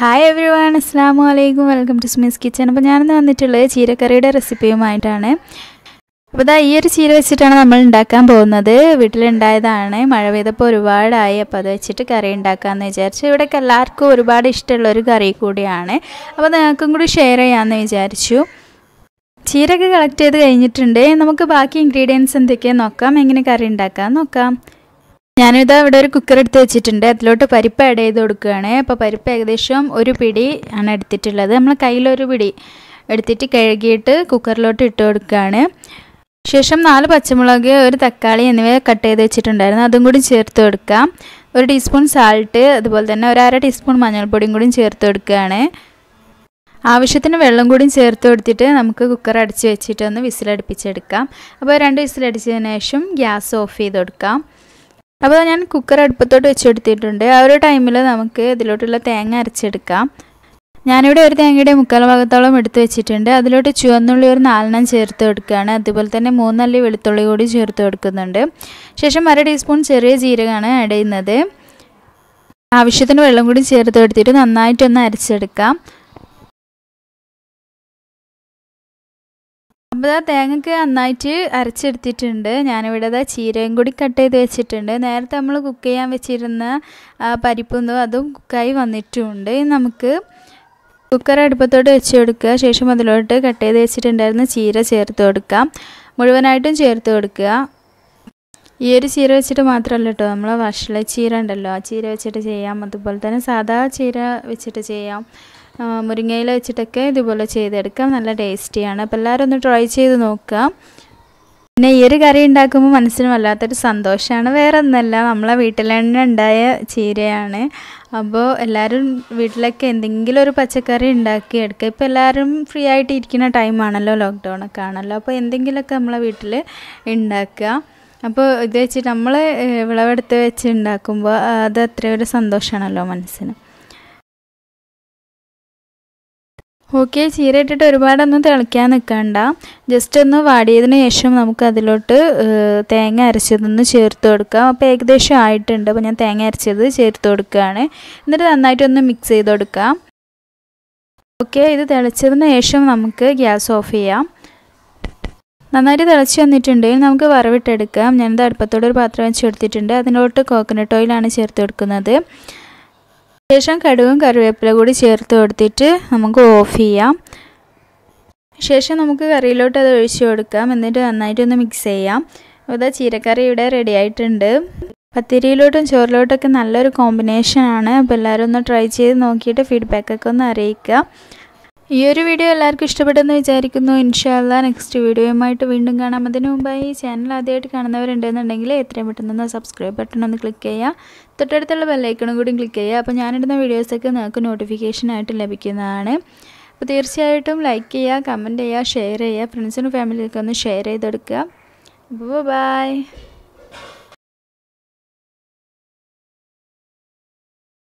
hi every one അസ്ലാം വലൈക്കും welcome to സ്മിസ് kitchen അപ്പോൾ ഞാനിന്ന് വന്നിട്ടുള്ളത് ചീരക്കറിയുടെ റെസിപ്പിയുമായിട്ടാണ് അപ്പോൾ ഇതാ ഈ ഒരു ചീര വെച്ചിട്ടാണ് നമ്മൾ ഉണ്ടാക്കാൻ പോകുന്നത് വീട്ടിലുണ്ടായതാണ് മഴ പെയ്തപ്പോൾ ഒരുപാടായി അപ്പോൾ അത് വെച്ചിട്ട് കറി ഉണ്ടാക്കാമെന്ന് വിചാരിച്ചു ഇവിടെയൊക്കെ എല്ലാവർക്കും ഒരുപാട് ഇഷ്ടമുള്ള ഒരു കറി കൂടിയാണ് അപ്പോൾ നിങ്ങൾക്കും കൂടി ഷെയർ ചെയ്യാമെന്ന് വിചാരിച്ചു ചീരയൊക്കെ കളക്ട് ചെയ്ത് കഴിഞ്ഞിട്ടുണ്ട് നമുക്ക് ബാക്കി ഇൻഗ്രീഡിയൻസ് എന്തൊക്കെയാണ് നോക്കാം എങ്ങനെ കറി ഉണ്ടാക്കാമെന്ന് നോക്കാം ഞാനിതാ ഇവിടെ ഒരു കുക്കർ എടുത്ത് വെച്ചിട്ടുണ്ട് അതിലോട്ട് പരിപ്പ് ആഡ് ചെയ്ത് കൊടുക്കുകയാണ് അപ്പോൾ പരിപ്പ് ഏകദേശം ഒരു പിടി ആണ് എടുത്തിട്ടുള്ളത് നമ്മൾ കയ്യിലൊരു പിടി എടുത്തിട്ട് കഴുകിയിട്ട് കുക്കറിലോട്ട് ഇട്ട് കൊടുക്കുകയാണ് ശേഷം നാല് പച്ചമുളക് ഒരു തക്കാളി എന്നിവ കട്ട് ചെയ്ത് വെച്ചിട്ടുണ്ടായിരുന്നു അതും കൂടി ചേർത്ത് കൊടുക്കാം ഒരു ടീസ്പൂൺ സാൾട്ട് അതുപോലെ തന്നെ ഒരു അര ടീസ്പൂൺ മഞ്ഞൾപ്പൊടിയും കൂടി ചേർത്ത് കൊടുക്കുകയാണ് ആവശ്യത്തിന് വെള്ളം കൂടി ചേർത്ത് കൊടുത്തിട്ട് നമുക്ക് കുക്കർ അടിച്ച് വെച്ചിട്ടൊന്ന് വിസിലടുപ്പിച്ചെടുക്കാം അപ്പോൾ രണ്ട് വിസിലടിച്ചതിന് ശേഷം ഗ്യാസ് ഓഫ് ചെയ്ത് കൊടുക്കാം അപ്പോൾ ഞാൻ കുക്കർ അടുപ്പത്തോട്ട് വെച്ചെടുത്തിട്ടുണ്ട് ആ ഒരു ടൈമിൽ നമുക്ക് ഇതിലോട്ടുള്ള തേങ്ങ അരച്ചെടുക്കാം ഞാനിവിടെ ഒരു തേങ്ങയുടെ മുക്കാൽ ഭാഗത്തോളം എടുത്ത് വെച്ചിട്ടുണ്ട് അതിലോട്ട് ചുവന്നുള്ളി ഒരു നാലെണ്ണം ചേർത്ത് കൊടുക്കുകയാണ് അതുപോലെ തന്നെ മൂന്നല്ലി വെളുത്തുള്ളി കൂടി ചേർത്ത് കൊടുക്കുന്നുണ്ട് ശേഷം അര ടീസ്പൂൺ ചെറിയ ജീരകമാണ് ആഡ് ചെയ്യുന്നത് ആവശ്യത്തിന് വെള്ളം കൂടി ചേർത്ത് കൊടുത്തിട്ട് നന്നായിട്ടൊന്ന് അരച്ചെടുക്കാം അപ്പോൾ ആ തേങ്ങയ്ക്ക് നന്നായിട്ട് അരച്ചെടുത്തിട്ടുണ്ട് ഞാനിവിടെ ഇതാ ചീരയും കൂടി കട്ട് ചെയ്ത് വെച്ചിട്ടുണ്ട് നേരത്തെ നമ്മൾ കുക്ക് ചെയ്യാൻ വെച്ചിരുന്ന പരിപ്പൊന്നും അതും കുക്കായി വന്നിട്ടുമുണ്ട് നമുക്ക് കുക്കർ അടുപ്പത്തോട്ട് വെച്ച് കൊടുക്കുക ശേഷം അതിലോട്ട് കട്ട് ചെയ്ത് വെച്ചിട്ടുണ്ടായിരുന്ന ചീര ചേർത്ത് കൊടുക്കാം മുഴുവനായിട്ടും ചേർത്ത് കൊടുക്കുക ഈ ഒരു ചീര വെച്ചിട്ട് മാത്രമല്ല കേട്ടോ നമ്മൾ വഷള ചീര ഉണ്ടല്ലോ ആ ചീര വെച്ചിട്ട് ചെയ്യാം അതുപോലെ തന്നെ സാധാ ചീര വെച്ചിട്ട് ചെയ്യാം മുരിങ്ങയില വെച്ചിട്ടൊക്കെ ഇതുപോലെ ചെയ്തെടുക്കാം നല്ല ടേസ്റ്റിയാണ് അപ്പോൾ എല്ലാവരും ഒന്ന് ട്രൈ ചെയ്ത് നോക്കുക പിന്നെ ഈ ഒരു കറി ഉണ്ടാക്കുമ്പോൾ മനസ്സിന് വല്ലാത്തൊരു സന്തോഷമാണ് വേറെ ഒന്നല്ല നമ്മളെ വീട്ടിൽ തന്നെ ഉണ്ടായ ചീരയാണ് അപ്പോൾ എല്ലാവരും വീട്ടിലൊക്കെ എന്തെങ്കിലും ഒരു പച്ചക്കറി ഉണ്ടാക്കി എടുക്കുക ഇപ്പോൾ എല്ലാവരും ഫ്രീ ആയിട്ട് ഇരിക്കുന്ന ടൈമാണല്ലോ ലോക്ക്ഡൗൺ ഒക്കെ ആണല്ലോ അപ്പോൾ എന്തെങ്കിലുമൊക്കെ നമ്മളെ വീട്ടിൽ ഉണ്ടാക്കുക അപ്പോൾ ഇത് വെച്ചിട്ട് നമ്മൾ വിളവെടുത്ത് വെച്ച് ഉണ്ടാക്കുമ്പോൾ അത് അത്രയൊരു സന്തോഷമാണല്ലോ മനസ്സിന് ഓക്കെ ചീര ഇട്ടിട്ട് ഒരുപാടൊന്നും തിളയ്ക്കാൻ നിൽക്കണ്ട ജസ്റ്റ് ഒന്ന് വാടിയതിന് ശേഷം നമുക്ക് അതിലോട്ട് തേങ്ങ അരച്ചതൊന്ന് ചേർത്ത് കൊടുക്കാം അപ്പോൾ ഏകദേശം ആയിട്ടുണ്ട് അപ്പോൾ ഞാൻ തേങ്ങ അരച്ചത് ചേർത്ത് കൊടുക്കുകയാണ് എന്നിട്ട് നന്നായിട്ടൊന്ന് മിക്സ് ചെയ്ത് കൊടുക്കാം ഓക്കെ ഇത് തിളച്ചതിന് ശേഷം നമുക്ക് ഗ്യാസ് ഓഫ് ചെയ്യാം നന്നായിട്ട് തിളച്ച് വന്നിട്ടുണ്ടെങ്കിൽ നമുക്ക് വറവിട്ടെടുക്കാം ഞാനത് അടുപ്പത്തോടെ ഒരു പാത്രം വെച്ച് കൊടുത്തിട്ടുണ്ട് അതിനോട്ട് കോക്കനട്ട് ഓയിലാണ് ചേർത്ത് കൊടുക്കുന്നത് ശേഷം കടുകും കറിവേപ്പില കൂടി ചേർത്ത് കൊടുത്തിട്ട് നമുക്ക് ഓഫ് ചെയ്യാം ശേഷം നമുക്ക് കറിയിലോട്ട് അത് ഒഴിച്ചു കൊടുക്കാം എന്നിട്ട് നന്നായിട്ടൊന്ന് മിക്സ് ചെയ്യാം അതാ ചീരക്കറി ഇവിടെ റെഡി ആയിട്ടുണ്ട് പത്തിരിയിലോട്ടും ചോറിലോട്ടൊക്കെ നല്ലൊരു കോമ്പിനേഷനാണ് അപ്പോൾ എല്ലാവരും ഒന്ന് ട്രൈ ചെയ്ത് നോക്കിയിട്ട് ഫീഡ്ബാക്കൊക്കെ ഒന്ന് അറിയിക്കുക ഈ ഒരു വീഡിയോ എല്ലാവർക്കും ഇഷ്ടപ്പെട്ടെന്ന് വിചാരിക്കുന്നു ഇൻഷാല്ല നെക്സ്റ്റ് വീഡിയോയുമായിട്ട് വീണ്ടും കാണാം അതിനു മുമ്പായി ചാനൽ ആദ്യമായിട്ട് കാണുന്നവരുണ്ടെന്നുണ്ടെങ്കിൽ എത്രയും പെട്ടെന്ന് സബ്സ്ക്രൈബ് ബട്ടൺ ഒന്ന് ക്ലിക്ക് ചെയ്യുക തൊട്ടടുത്തുള്ള ബെല്ലൈക്കണും കൂടി ക്ലിക്ക് ചെയ്യുക അപ്പോൾ ഞാനിടുന്ന വീഡിയോസൊക്കെ നിങ്ങൾക്ക് നോട്ടിഫിക്കേഷനായിട്ട് ലഭിക്കുന്നതാണ് അപ്പോൾ തീർച്ചയായിട്ടും ലൈക്ക് ചെയ്യുക കമൻറ്റ് ചെയ്യുക ഷെയർ ചെയ്യുക ഫ്രണ്ട്സിനും ഫാമിലിക്കൊന്ന് ഷെയർ ചെയ്തെടുക്കുക അപ്പോൾ ബൈ